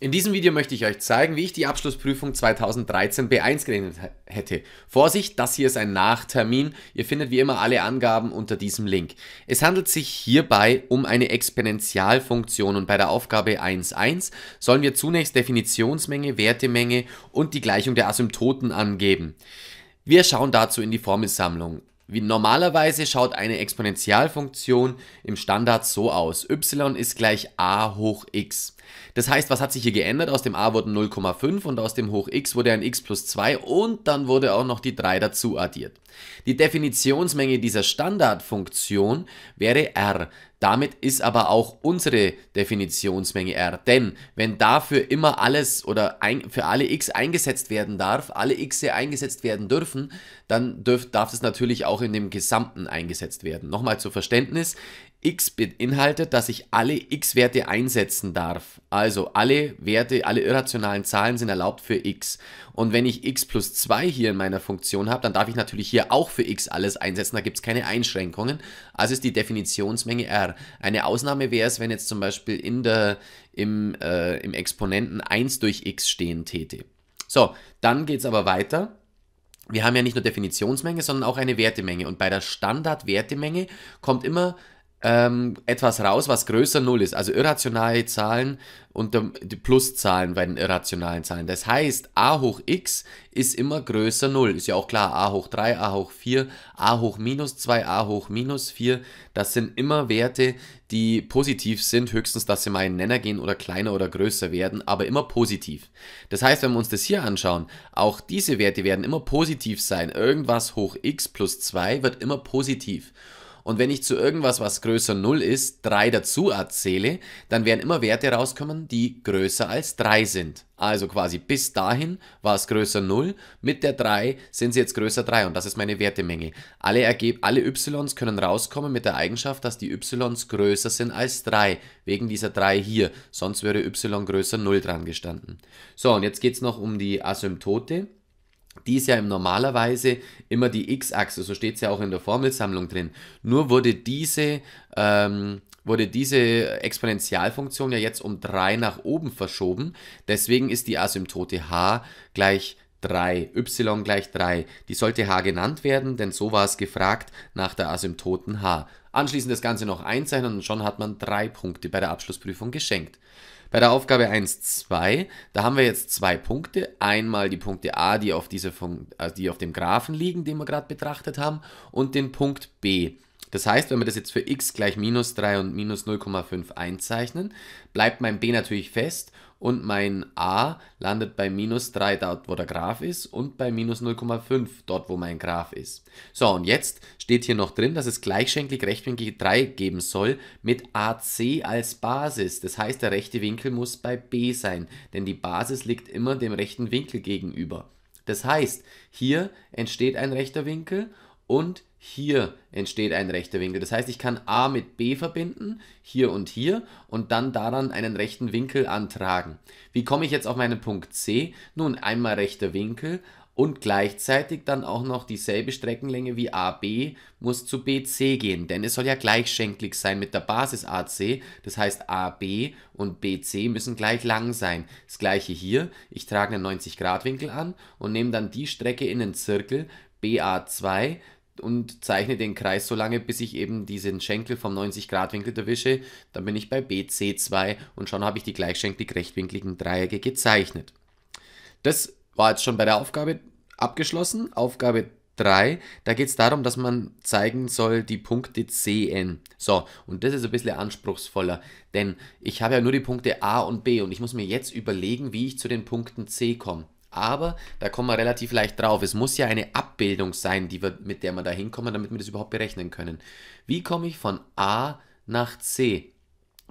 In diesem Video möchte ich euch zeigen, wie ich die Abschlussprüfung 2013 B1 gerechnet hätte. Vorsicht, das hier ist ein Nachtermin. Ihr findet wie immer alle Angaben unter diesem Link. Es handelt sich hierbei um eine Exponentialfunktion und bei der Aufgabe 1.1 sollen wir zunächst Definitionsmenge, Wertemenge und die Gleichung der Asymptoten angeben. Wir schauen dazu in die Formelsammlung. Wie normalerweise schaut eine Exponentialfunktion im Standard so aus. y ist gleich a hoch x. Das heißt, was hat sich hier geändert? Aus dem a wurde 0,5 und aus dem hoch x wurde ein x plus 2 und dann wurde auch noch die 3 dazu addiert. Die Definitionsmenge dieser Standardfunktion wäre r. Damit ist aber auch unsere Definitionsmenge R. Denn wenn dafür immer alles oder ein, für alle x eingesetzt werden darf, alle x -e eingesetzt werden dürfen, dann dürf, darf es natürlich auch in dem Gesamten eingesetzt werden. Nochmal zu Verständnis, x beinhaltet, dass ich alle x-Werte einsetzen darf. Also alle Werte, alle irrationalen Zahlen sind erlaubt für x. Und wenn ich x plus 2 hier in meiner Funktion habe, dann darf ich natürlich hier auch für x alles einsetzen. Da gibt es keine Einschränkungen. Also ist die Definitionsmenge r. Eine Ausnahme wäre es, wenn jetzt zum Beispiel in der, im, äh, im Exponenten 1 durch x stehen täte. So, dann geht es aber weiter wir haben ja nicht nur Definitionsmenge, sondern auch eine Wertemenge. Und bei der Standardwertemenge kommt immer ähm, etwas raus, was größer 0 ist. Also irrationale Zahlen und die Pluszahlen bei den irrationalen Zahlen. Das heißt, a hoch x ist immer größer 0. Ist ja auch klar, a hoch 3, a hoch 4, a hoch minus 2, a hoch minus 4. Das sind immer Werte, die positiv sind. Höchstens, dass sie mal in Nenner gehen oder kleiner oder größer werden, aber immer positiv. Das heißt, wenn wir uns das hier anschauen, auch diese Werte werden immer positiv sein. Irgendwas hoch x plus 2 wird immer positiv. Und wenn ich zu irgendwas, was größer 0 ist, 3 dazu erzähle, dann werden immer Werte rauskommen, die größer als 3 sind. Also quasi bis dahin war es größer 0, mit der 3 sind sie jetzt größer 3 und das ist meine Wertemenge. Alle, Ergeb alle Ys können rauskommen mit der Eigenschaft, dass die Ys größer sind als 3, wegen dieser 3 hier, sonst wäre Y größer 0 dran gestanden. So, und jetzt geht es noch um die Asymptote. Die ist ja normalerweise immer die X-Achse, so steht es ja auch in der Formelsammlung drin. Nur wurde diese, ähm, wurde diese Exponentialfunktion ja jetzt um 3 nach oben verschoben. Deswegen ist die Asymptote h gleich 3, y gleich 3. Die sollte h genannt werden, denn so war es gefragt nach der Asymptoten h. Anschließend das Ganze noch einzeichnen und schon hat man drei Punkte bei der Abschlussprüfung geschenkt. Bei der Aufgabe 1, 2, da haben wir jetzt zwei Punkte. Einmal die Punkte A, die auf, diese äh, die auf dem Graphen liegen, den wir gerade betrachtet haben, und den Punkt B. Das heißt, wenn wir das jetzt für x gleich minus 3 und minus 0,5 einzeichnen, bleibt mein b natürlich fest und mein a landet bei minus 3 dort, wo der Graph ist und bei minus 0,5 dort, wo mein Graph ist. So, und jetzt steht hier noch drin, dass es gleichschenklich rechtwinklige 3 geben soll mit AC als Basis. Das heißt, der rechte Winkel muss bei b sein, denn die Basis liegt immer dem rechten Winkel gegenüber. Das heißt, hier entsteht ein rechter Winkel und hier entsteht ein rechter Winkel. Das heißt, ich kann A mit B verbinden, hier und hier, und dann daran einen rechten Winkel antragen. Wie komme ich jetzt auf meinen Punkt C? Nun, einmal rechter Winkel und gleichzeitig dann auch noch dieselbe Streckenlänge wie AB muss zu BC gehen, denn es soll ja gleichschenklich sein mit der Basis AC. Das heißt, AB und BC müssen gleich lang sein. Das gleiche hier, ich trage einen 90-Grad-Winkel an und nehme dann die Strecke in den Zirkel BA2 und zeichne den Kreis so lange, bis ich eben diesen Schenkel vom 90-Grad-Winkel erwische. Dann bin ich bei BC2 und schon habe ich die gleichschenklig rechtwinkligen Dreiecke gezeichnet. Das war jetzt schon bei der Aufgabe abgeschlossen. Aufgabe 3, da geht es darum, dass man zeigen soll die Punkte CN. So, und das ist ein bisschen anspruchsvoller, denn ich habe ja nur die Punkte A und B und ich muss mir jetzt überlegen, wie ich zu den Punkten C komme. Aber da kommen wir relativ leicht drauf. Es muss ja eine Abbildung sein, die wir, mit der wir da hinkommen, damit wir das überhaupt berechnen können. Wie komme ich von A nach C?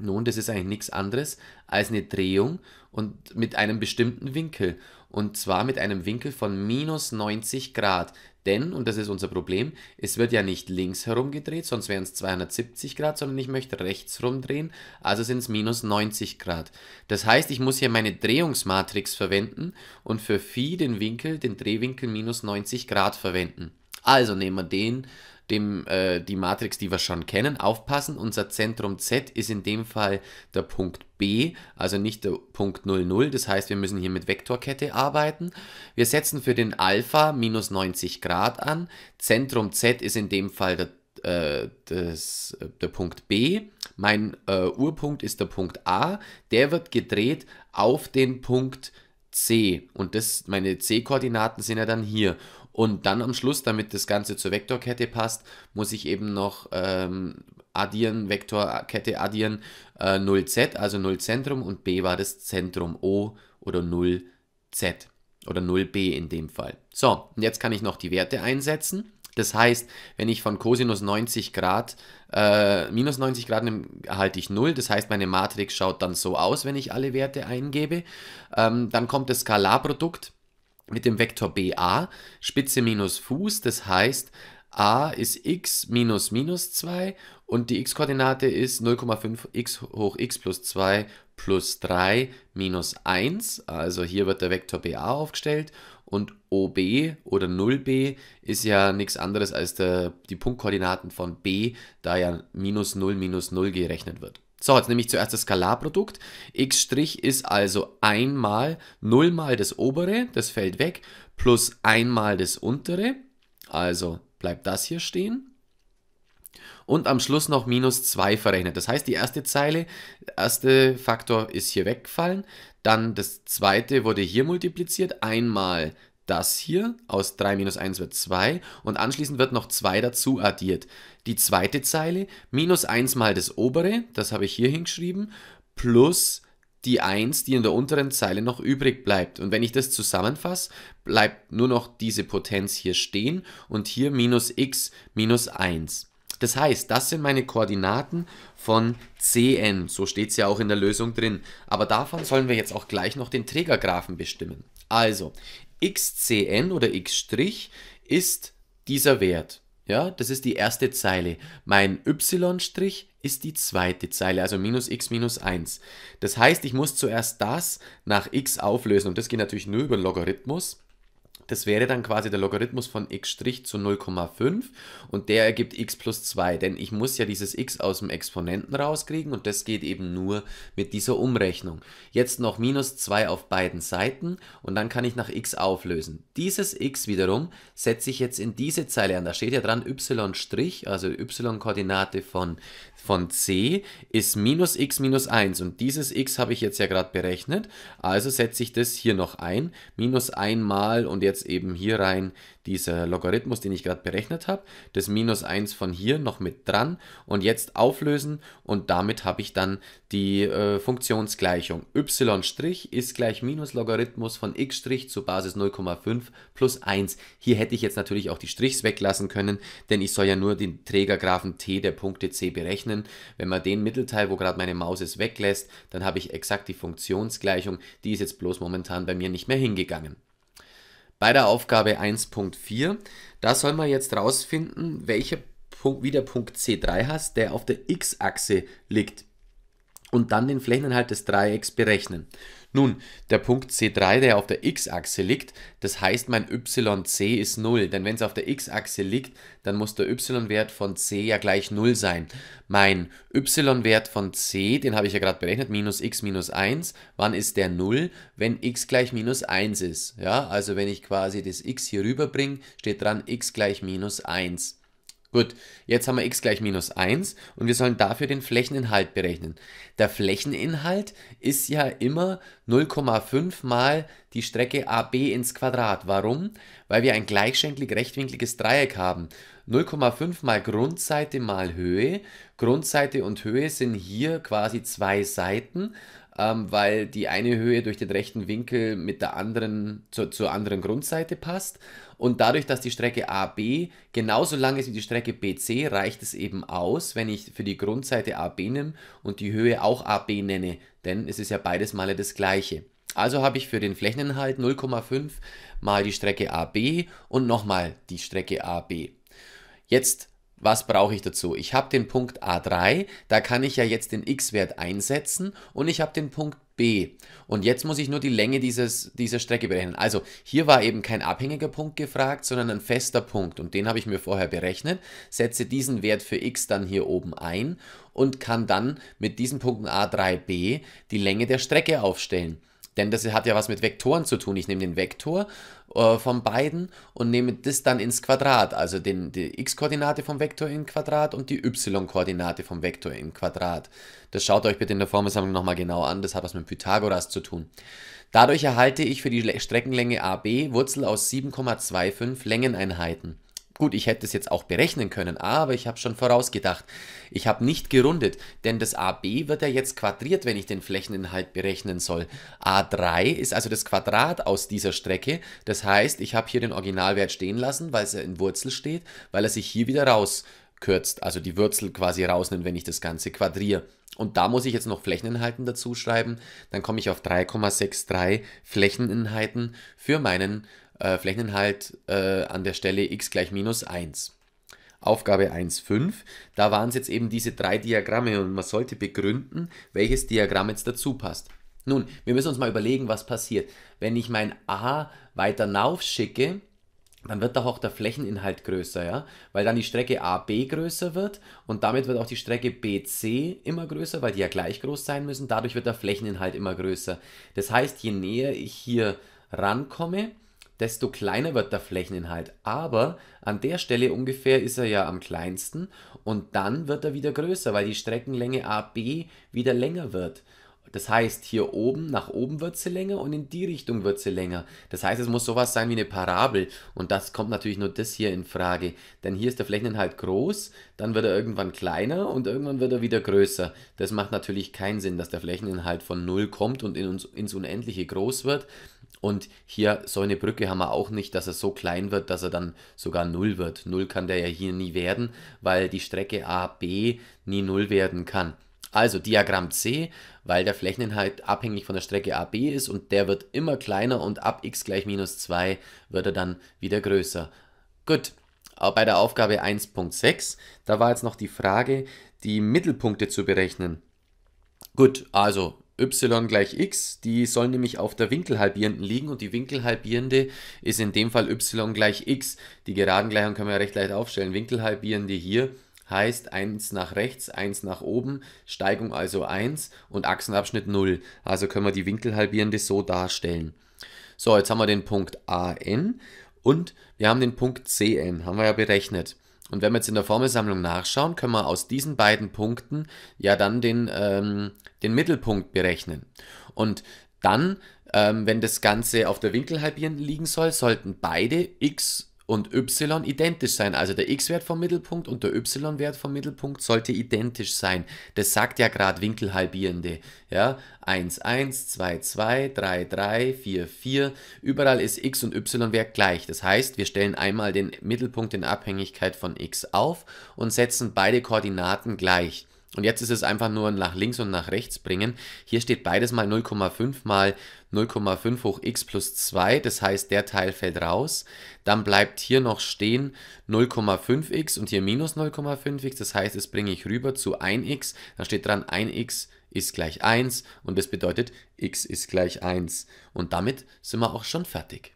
Nun, das ist eigentlich nichts anderes als eine Drehung und mit einem bestimmten Winkel. Und zwar mit einem Winkel von minus 90 Grad. Denn, und das ist unser Problem, es wird ja nicht links herum gedreht, sonst wären es 270 Grad, sondern ich möchte rechts rumdrehen, also sind es minus 90 Grad. Das heißt, ich muss hier meine Drehungsmatrix verwenden und für Phi den Winkel, den Drehwinkel minus 90 Grad verwenden. Also nehmen wir den dem, äh, die Matrix, die wir schon kennen, aufpassen. Unser Zentrum Z ist in dem Fall der Punkt B, also nicht der Punkt 00. Das heißt, wir müssen hier mit Vektorkette arbeiten. Wir setzen für den Alpha minus 90 Grad an. Zentrum Z ist in dem Fall der äh, das, der Punkt B. Mein äh, Urpunkt ist der Punkt A. Der wird gedreht auf den Punkt C. Und das, meine C-Koordinaten sind ja dann hier. Und dann am Schluss, damit das Ganze zur Vektorkette passt, muss ich eben noch ähm, addieren, Vektorkette addieren, äh, 0z, also 0 Zentrum und b war das Zentrum O oder 0z oder 0b in dem Fall. So, und jetzt kann ich noch die Werte einsetzen. Das heißt, wenn ich von Cosinus 90 Grad, äh, minus 90 Grad nehme, erhalte ich 0. Das heißt, meine Matrix schaut dann so aus, wenn ich alle Werte eingebe. Ähm, dann kommt das Skalarprodukt mit dem Vektor BA, Spitze minus Fuß, das heißt, a ist x minus minus 2 und die x-Koordinate ist 0,5x hoch x plus 2 plus 3 minus 1. Also hier wird der Vektor ba aufgestellt und ob oder 0b ist ja nichts anderes als der, die Punktkoordinaten von b, da ja minus 0 minus 0 gerechnet wird. So, jetzt nehme ich zuerst das Skalarprodukt. x' ist also 1 mal 0 mal das obere, das fällt weg, plus 1 mal das untere. Also bleibt das hier stehen. Und am Schluss noch minus 2 verrechnet. Das heißt, die erste Zeile, der erste Faktor ist hier weggefallen. Dann das zweite wurde hier multipliziert. 1 mal Einmal das hier, aus 3 minus 1 wird 2 und anschließend wird noch 2 dazu addiert. Die zweite Zeile, minus 1 mal das obere, das habe ich hier hingeschrieben, plus die 1, die in der unteren Zeile noch übrig bleibt. Und wenn ich das zusammenfasse, bleibt nur noch diese Potenz hier stehen und hier minus x minus 1. Das heißt, das sind meine Koordinaten von Cn, so steht es ja auch in der Lösung drin. Aber davon sollen wir jetzt auch gleich noch den Trägergraphen bestimmen. Also, xcn oder x' ist dieser Wert. Ja, das ist die erste Zeile. Mein y' ist die zweite Zeile, also minus x minus 1. Das heißt, ich muss zuerst das nach x auflösen und das geht natürlich nur über den Logarithmus. Das wäre dann quasi der Logarithmus von x' zu 0,5 und der ergibt x plus 2, denn ich muss ja dieses x aus dem Exponenten rauskriegen und das geht eben nur mit dieser Umrechnung. Jetzt noch minus 2 auf beiden Seiten und dann kann ich nach x auflösen. Dieses x wiederum setze ich jetzt in diese Zeile an, da steht ja dran y', also y-Koordinate von, von c ist minus x minus 1 und dieses x habe ich jetzt ja gerade berechnet, also setze ich das hier noch ein, minus 1 mal und jetzt jetzt eben hier rein dieser Logarithmus, den ich gerade berechnet habe, das minus 1 von hier noch mit dran und jetzt auflösen und damit habe ich dann die äh, Funktionsgleichung y' ist gleich minus Logarithmus von x' zu Basis 0,5 plus 1. Hier hätte ich jetzt natürlich auch die Strichs weglassen können, denn ich soll ja nur den Trägergraphen t der Punkte c berechnen. Wenn man den Mittelteil, wo gerade meine Maus ist, weglässt, dann habe ich exakt die Funktionsgleichung, die ist jetzt bloß momentan bei mir nicht mehr hingegangen bei der Aufgabe 1.4. Da soll man jetzt rausfinden, welcher Punkt, wie der Punkt C3 hast, der auf der x-Achse liegt. Und dann den Flächeninhalt des Dreiecks berechnen. Nun, der Punkt C3, der auf der x-Achse liegt, das heißt, mein yc ist 0. Denn wenn es auf der x-Achse liegt, dann muss der y-Wert von c ja gleich 0 sein. Mein y-Wert von c, den habe ich ja gerade berechnet, minus x minus 1. Wann ist der 0? Wenn x gleich minus 1 ist. Ja, also wenn ich quasi das x hier rüberbringe, steht dran x gleich minus 1. Gut, jetzt haben wir x gleich minus 1 und wir sollen dafür den Flächeninhalt berechnen. Der Flächeninhalt ist ja immer 0,5 mal die Strecke AB ins Quadrat. Warum? Weil wir ein gleichschenklig rechtwinkliges Dreieck haben. 0,5 mal Grundseite mal Höhe. Grundseite und Höhe sind hier quasi zwei Seiten ähm, weil die eine Höhe durch den rechten Winkel mit der anderen zu, zur anderen Grundseite passt. Und dadurch, dass die Strecke AB genauso lang ist wie die Strecke BC, reicht es eben aus, wenn ich für die Grundseite AB nehme und die Höhe auch AB nenne, denn es ist ja beides Male das gleiche. Also habe ich für den Flächeninhalt 0,5 mal die Strecke AB und nochmal die Strecke AB. Jetzt was brauche ich dazu? Ich habe den Punkt A3, da kann ich ja jetzt den x-Wert einsetzen und ich habe den Punkt B. Und jetzt muss ich nur die Länge dieses, dieser Strecke berechnen. Also hier war eben kein abhängiger Punkt gefragt, sondern ein fester Punkt und den habe ich mir vorher berechnet, setze diesen Wert für x dann hier oben ein und kann dann mit diesen Punkten A3, B die Länge der Strecke aufstellen. Denn das hat ja was mit Vektoren zu tun. Ich nehme den Vektor äh, von beiden und nehme das dann ins Quadrat, also den, die x-Koordinate vom Vektor in Quadrat und die y-Koordinate vom Vektor in Quadrat. Das schaut euch bitte in der Formelsammlung nochmal genau an, das hat was mit Pythagoras zu tun. Dadurch erhalte ich für die Streckenlänge AB Wurzel aus 7,25 Längeneinheiten. Gut, ich hätte es jetzt auch berechnen können, aber ich habe schon vorausgedacht. Ich habe nicht gerundet, denn das AB wird ja jetzt quadriert, wenn ich den Flächeninhalt berechnen soll. A3 ist also das Quadrat aus dieser Strecke. Das heißt, ich habe hier den Originalwert stehen lassen, weil es in Wurzel steht, weil er sich hier wieder rauskürzt, also die Wurzel quasi rausnimmt, wenn ich das Ganze quadriere. Und da muss ich jetzt noch Flächeninhalten dazu schreiben. Dann komme ich auf 3,63 Flächeninhalten für meinen äh, Flächeninhalt äh, an der Stelle x gleich minus 1. Aufgabe 1.5, da waren es jetzt eben diese drei Diagramme und man sollte begründen, welches Diagramm jetzt dazu passt. Nun, wir müssen uns mal überlegen, was passiert. Wenn ich mein A weiter rauf schicke, dann wird doch auch der Flächeninhalt größer, ja? Weil dann die Strecke AB größer wird und damit wird auch die Strecke BC immer größer, weil die ja gleich groß sein müssen. Dadurch wird der Flächeninhalt immer größer. Das heißt, je näher ich hier rankomme, desto kleiner wird der Flächeninhalt. Aber an der Stelle ungefähr ist er ja am kleinsten und dann wird er wieder größer, weil die Streckenlänge AB wieder länger wird. Das heißt, hier oben, nach oben wird sie länger und in die Richtung wird sie länger. Das heißt, es muss sowas sein wie eine Parabel. Und das kommt natürlich nur das hier in Frage. Denn hier ist der Flächeninhalt groß, dann wird er irgendwann kleiner und irgendwann wird er wieder größer. Das macht natürlich keinen Sinn, dass der Flächeninhalt von 0 kommt und in uns, ins Unendliche groß wird. Und hier so eine Brücke haben wir auch nicht, dass er so klein wird, dass er dann sogar 0 wird. 0 kann der ja hier nie werden, weil die Strecke AB nie 0 werden kann. Also Diagramm C, weil der Flächeninhalt abhängig von der Strecke AB ist und der wird immer kleiner und ab x gleich minus 2 wird er dann wieder größer. Gut, bei der Aufgabe 1.6, da war jetzt noch die Frage, die Mittelpunkte zu berechnen. Gut, also y gleich x, die soll nämlich auf der Winkelhalbierenden liegen und die Winkelhalbierende ist in dem Fall y gleich x. Die Geradengleichung können wir ja recht leicht aufstellen. Winkelhalbierende hier heißt 1 nach rechts, 1 nach oben, Steigung also 1 und Achsenabschnitt 0. Also können wir die Winkelhalbierende so darstellen. So, jetzt haben wir den Punkt AN und wir haben den Punkt CN, haben wir ja berechnet. Und wenn wir jetzt in der Formelsammlung nachschauen, können wir aus diesen beiden Punkten ja dann den, ähm, den Mittelpunkt berechnen. Und dann, ähm, wenn das Ganze auf der Winkelhalbierenden liegen soll, sollten beide x und y identisch sein. Also der x-Wert vom Mittelpunkt und der y-Wert vom Mittelpunkt sollte identisch sein. Das sagt ja gerade Winkelhalbierende. Ja? 1, 1, 2, 2, 3, 3, 4, 4. Überall ist x und y-Wert gleich. Das heißt, wir stellen einmal den Mittelpunkt in Abhängigkeit von x auf und setzen beide Koordinaten gleich. Und jetzt ist es einfach nur nach links und nach rechts bringen. Hier steht beides mal 0,5 mal 0,5 hoch x plus 2. Das heißt, der Teil fällt raus. Dann bleibt hier noch stehen 0,5x und hier minus 0,5x. Das heißt, das bringe ich rüber zu 1x. Da steht dran 1x ist gleich 1 und das bedeutet x ist gleich 1. Und damit sind wir auch schon fertig.